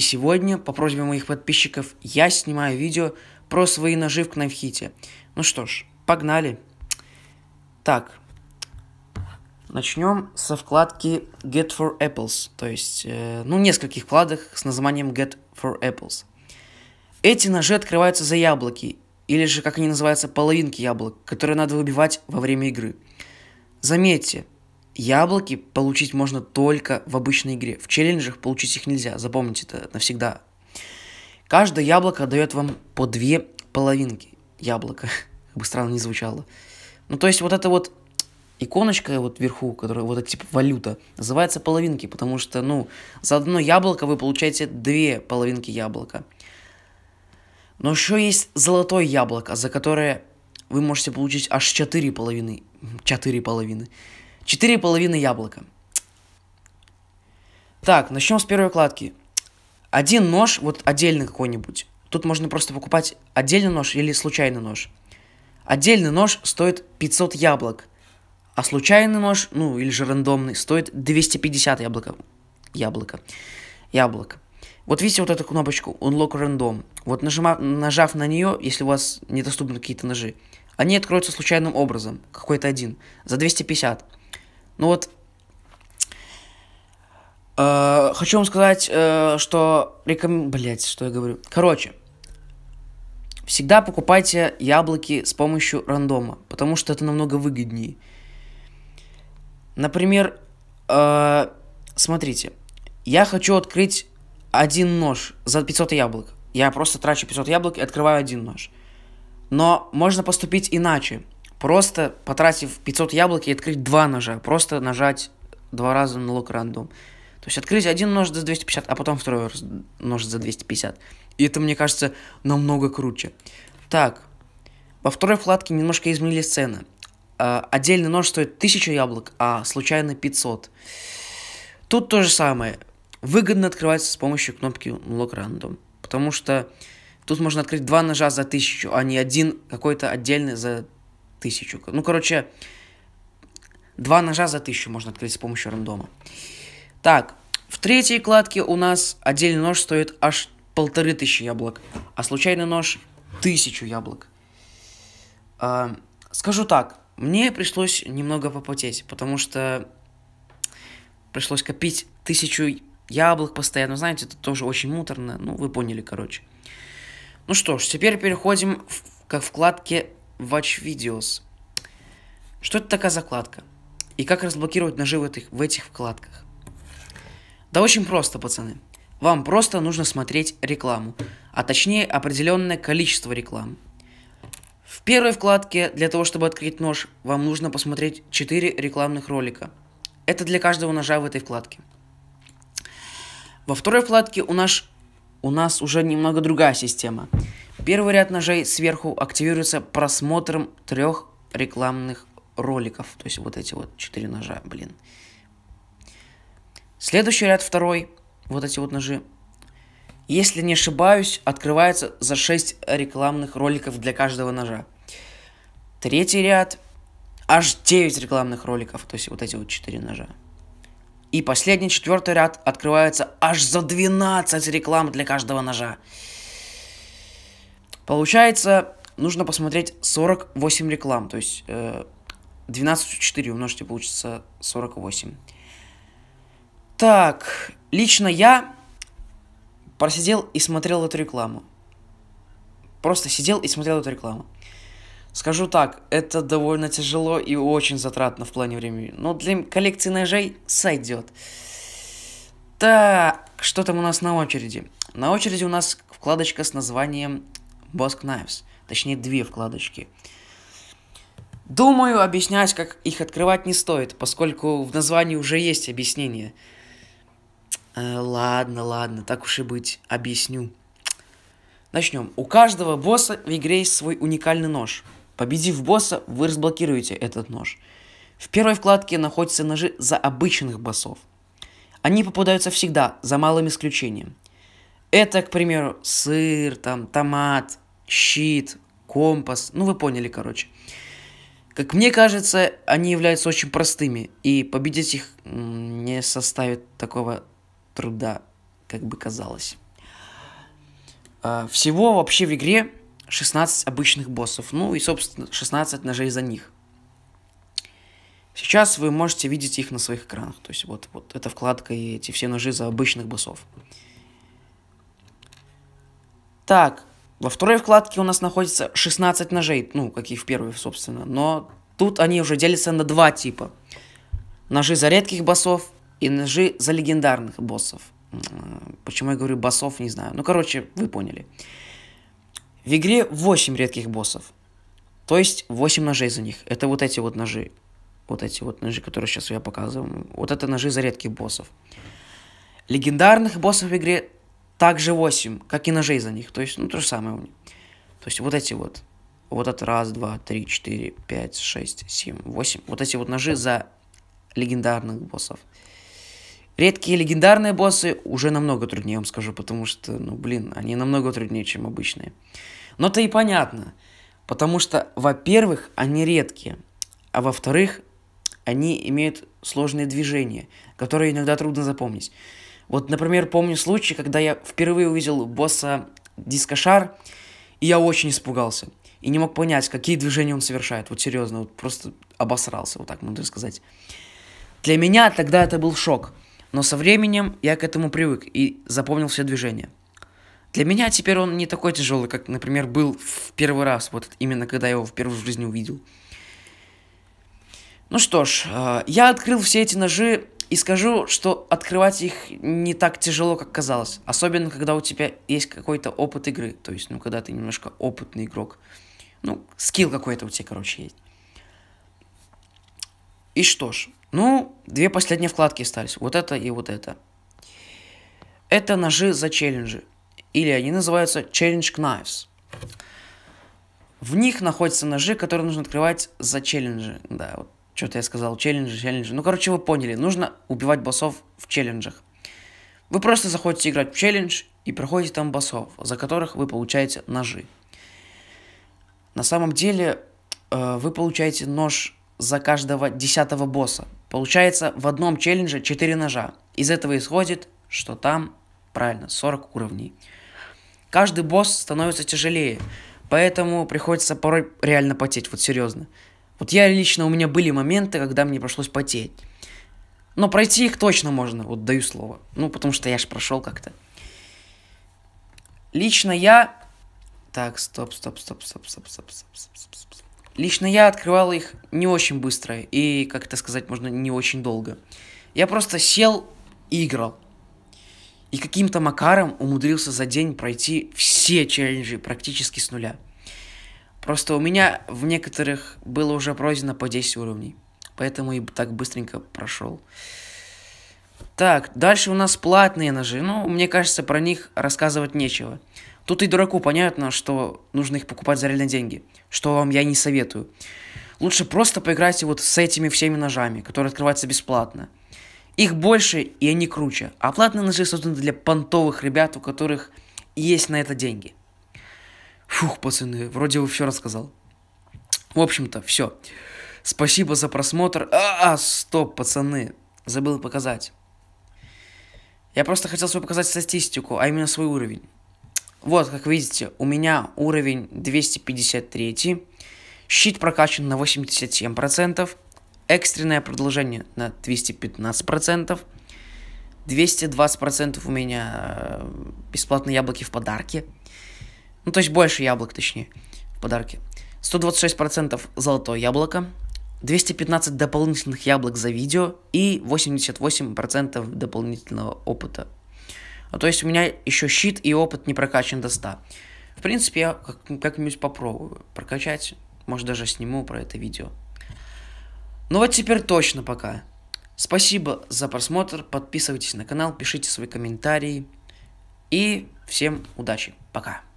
И сегодня, по просьбе моих подписчиков, я снимаю видео про свои ножи в Кнайфхите. Ну что ж, погнали. Так, начнем со вкладки Get for Apples, то есть, э, ну, нескольких вкладок с названием Get for Apples. Эти ножи открываются за яблоки, или же, как они называются, половинки яблок, которые надо выбивать во время игры. Заметьте, Яблоки получить можно только в обычной игре. В челленджах получить их нельзя. Запомните это навсегда. Каждое яблоко дает вам по две половинки яблока. Как бы странно не звучало. Ну, то есть вот эта вот иконочка вот вверху, которая вот эта типа валюта, называется половинки, потому что, ну, за одно яблоко вы получаете две половинки яблока. Но еще есть золотое яблоко, за которое вы можете получить аж четыре половины. Четыре половины. Четыре половины яблока. Так, начнем с первой кладки. Один нож, вот отдельный какой-нибудь. Тут можно просто покупать отдельный нож или случайный нож. Отдельный нож стоит 500 яблок, а случайный нож, ну или же рандомный, стоит 250 яблока. Яблоко. Яблоко. Вот видите вот эту кнопочку Unlock Random. Вот нажима, нажав на нее, если у вас недоступны какие-то ножи, они откроются случайным образом, какой-то один, за 250. Ну вот, э, хочу вам сказать, э, что... Реком... Блять, что я говорю. Короче, всегда покупайте яблоки с помощью рандома, потому что это намного выгоднее. Например, э, смотрите, я хочу открыть один нож за 500 яблок. Я просто трачу 500 яблок и открываю один нож. Но можно поступить иначе. Просто потратив 500 яблок и открыть два ножа. Просто нажать два раза на лок рандом. То есть открыть один нож за 250, а потом второй нож за 250. И это, мне кажется, намного круче. Так, во второй вкладке немножко изменили цены. А, отдельный нож стоит 1000 яблок, а случайно 500. Тут то же самое. Выгодно открывается с помощью кнопки Unlock Random. Потому что тут можно открыть два ножа за 1000, а не один какой-то отдельный за тысячу. Ну, короче, два ножа за тысячу можно открыть с помощью рандома. Так, в третьей кладке у нас отдельный нож стоит аж полторы тысячи яблок, а случайный нож тысячу яблок. А, скажу так, мне пришлось немного попотеть, потому что пришлось копить тысячу яблок постоянно. Знаете, это тоже очень муторно, ну вы поняли, короче. Ну что ж, теперь переходим в, к вкладке Watch Videos. Что это такая закладка? И как разблокировать ножи в этих, в этих вкладках? Да очень просто, пацаны. Вам просто нужно смотреть рекламу, а точнее определенное количество реклам. В первой вкладке для того, чтобы открыть нож, вам нужно посмотреть 4 рекламных ролика. Это для каждого ножа в этой вкладке. Во второй вкладке у нас, у нас уже немного другая система. Первый ряд ножей сверху активируется просмотром трех рекламных роликов. То есть вот эти вот четыре ножа, блин. Следующий ряд второй, вот эти вот ножи, если не ошибаюсь, открывается за 6 рекламных роликов для каждого ножа. Третий ряд аж 9 рекламных роликов, то есть вот эти вот 4 ножа. И последний, четвертый ряд открывается аж за 12 реклам для каждого ножа. Получается, нужно посмотреть 48 реклам, то есть э, 12 4 умножьте, получится 48. Так, лично я просидел и смотрел эту рекламу. Просто сидел и смотрел эту рекламу. Скажу так, это довольно тяжело и очень затратно в плане времени. Но для коллекции ножей сойдет. Так, что там у нас на очереди? На очереди у нас вкладочка с названием Basque Knives, точнее две вкладочки. Думаю, объяснять, как их открывать не стоит, поскольку в названии уже есть объяснение. Э, ладно, ладно, так уж и быть, объясню. Начнем. У каждого босса в игре есть свой уникальный нож. Победив босса, вы разблокируете этот нож. В первой вкладке находятся ножи за обычных боссов. Они попадаются всегда, за малым исключением – это, к примеру, сыр, там, томат, щит, компас. Ну, вы поняли, короче. Как мне кажется, они являются очень простыми, и победить их не составит такого труда, как бы казалось. А, всего вообще в игре 16 обычных боссов, ну и, собственно, 16 ножей за них. Сейчас вы можете видеть их на своих экранах, то есть вот, вот эта вкладка и эти все ножи за обычных боссов. Так, во второй вкладке у нас находится 16 ножей, ну, какие в первой, собственно, но тут они уже делятся на два типа. Ножи за редких боссов и ножи за легендарных боссов. Почему я говорю боссов, не знаю. Ну, короче, вы поняли. В игре 8 редких боссов. То есть 8 ножей за них. Это вот эти вот ножи. Вот эти вот ножи, которые сейчас я показываю. Вот это ножи за редких боссов. Легендарных боссов в игре также 8, как и ножей за них. То есть, ну, то же самое у них. То есть, вот эти вот. Вот это раз, два, три, четыре, пять, шесть, семь, восемь. Вот эти вот ножи за легендарных боссов. Редкие легендарные боссы уже намного труднее, я вам скажу, потому что, ну, блин, они намного труднее, чем обычные. Но это и понятно, потому что, во-первых, они редкие, а во-вторых, они имеют сложные движения, которые иногда трудно запомнить. Вот, например, помню случай, когда я впервые увидел босса дискошар, и я очень испугался. И не мог понять, какие движения он совершает. Вот серьезно, вот просто обосрался, вот так можно сказать. Для меня тогда это был шок. Но со временем я к этому привык и запомнил все движения. Для меня теперь он не такой тяжелый, как, например, был в первый раз, вот именно когда я его впервые в жизни увидел. Ну что ж, э, я открыл все эти ножи и скажу, что открывать их не так тяжело, как казалось. Особенно, когда у тебя есть какой-то опыт игры. То есть, ну, когда ты немножко опытный игрок. Ну, скилл какой-то у тебя, короче, есть. И что ж, ну, две последние вкладки остались. Вот это и вот это. Это ножи за челленджи. Или они называются Challenge Knives. В них находятся ножи, которые нужно открывать за челленджи. Да, вот что-то я сказал, челленджи, челленджи. Ну, короче, вы поняли, нужно убивать боссов в челленджах. Вы просто заходите играть в челлендж и проходите там боссов, за которых вы получаете ножи. На самом деле, э, вы получаете нож за каждого десятого босса. Получается, в одном челлендже 4 ножа. Из этого исходит, что там, правильно, 40 уровней. Каждый босс становится тяжелее, поэтому приходится порой реально потеть, вот серьезно. Вот я лично, у меня были моменты, когда мне пришлось потеть. Но пройти их точно можно, вот даю слово. Ну, потому что я же прошел как-то. Лично я... Так, стоп, стоп, стоп, стоп, стоп, стоп, стоп, стоп, стоп, стоп. Лично я открывал их не очень быстро и, как это сказать, можно не очень долго. Я просто сел и играл. И каким-то макаром умудрился за день пройти все челленджи практически с нуля. Просто у меня в некоторых было уже пройдено по 10 уровней. Поэтому и так быстренько прошел. Так, дальше у нас платные ножи. Ну, мне кажется, про них рассказывать нечего. Тут и дураку понятно, что нужно их покупать за реальные деньги. Что вам я не советую. Лучше просто поиграть вот с этими всеми ножами, которые открываются бесплатно. Их больше и они круче. А платные ножи созданы для понтовых ребят, у которых есть на это деньги. Фух, пацаны, вроде бы все рассказал. В общем-то, все. Спасибо за просмотр. А, -а, а, стоп, пацаны, забыл показать. Я просто хотел с показать статистику, а именно свой уровень. Вот, как видите, у меня уровень 253, щит прокачан на 87%, экстренное продолжение на 215%, 220% у меня э, бесплатные яблоки в подарке, ну, то есть больше яблок, точнее, в подарке. 126% золотое яблоко, 215 дополнительных яблок за видео и 88% дополнительного опыта. А то есть у меня еще щит и опыт не прокачан до 100. В принципе, я как-нибудь попробую прокачать. Может, даже сниму про это видео. Ну вот теперь точно пока. Спасибо за просмотр. Подписывайтесь на канал, пишите свои комментарии. И всем удачи. Пока.